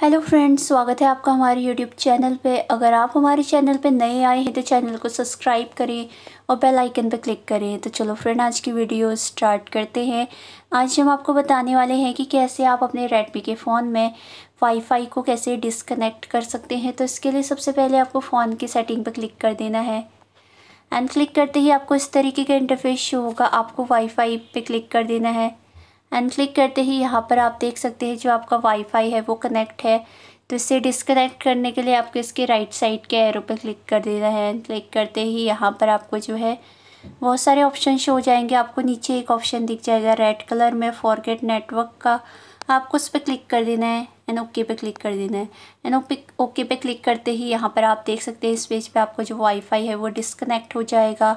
hello friends स्वागत है आपका हमारे यूट्यूब चैनल पे अगर आप हमारे चैनल पे नए आए हैं तो चैनल को सब्सक्राइब करें और बेल आइकन पर क्लिक करें तो चलो फ्रेंड आज की वीडियो स्टार्ट करते हैं आज हम आपको बताने वाले हैं कि कैसे आप अपने रेडमी के फ़ोन में वाईफाई को कैसे डिसकनेक्ट कर सकते हैं तो इसके लिए सबसे पहले आपको फ़ोन की सेटिंग पर क्लिक कर देना है एंड क्लिक करते ही आपको इस तरीके का इंटरफेस शो होगा आपको वाईफाई पे क्लिक कर देना है एंड क्लिक करते ही यहाँ पर आप देख सकते हैं जो आपका वाईफाई है वो कनेक्ट है तो इसे डिसकनेक्ट करने के लिए आपको इसके राइट साइड के एरो पे क्लिक कर देना है एंड क्लिक करते ही यहाँ पर आपको जो है बहुत सारे ऑप्शन शो हो जाएंगे आपको नीचे एक ऑप्शन दिख जाएगा रेड कलर में फॉरगेट नेटवर्क का आपको उस पर क्लिक कर देना है एंड ओके पे क्लिक कर देना है एंड ओके पे क्लिक करते ही यहाँ पर आप देख सकते हैं इस पेज पे आपको जो वाईफाई है वो डिसकनेक्ट हो जाएगा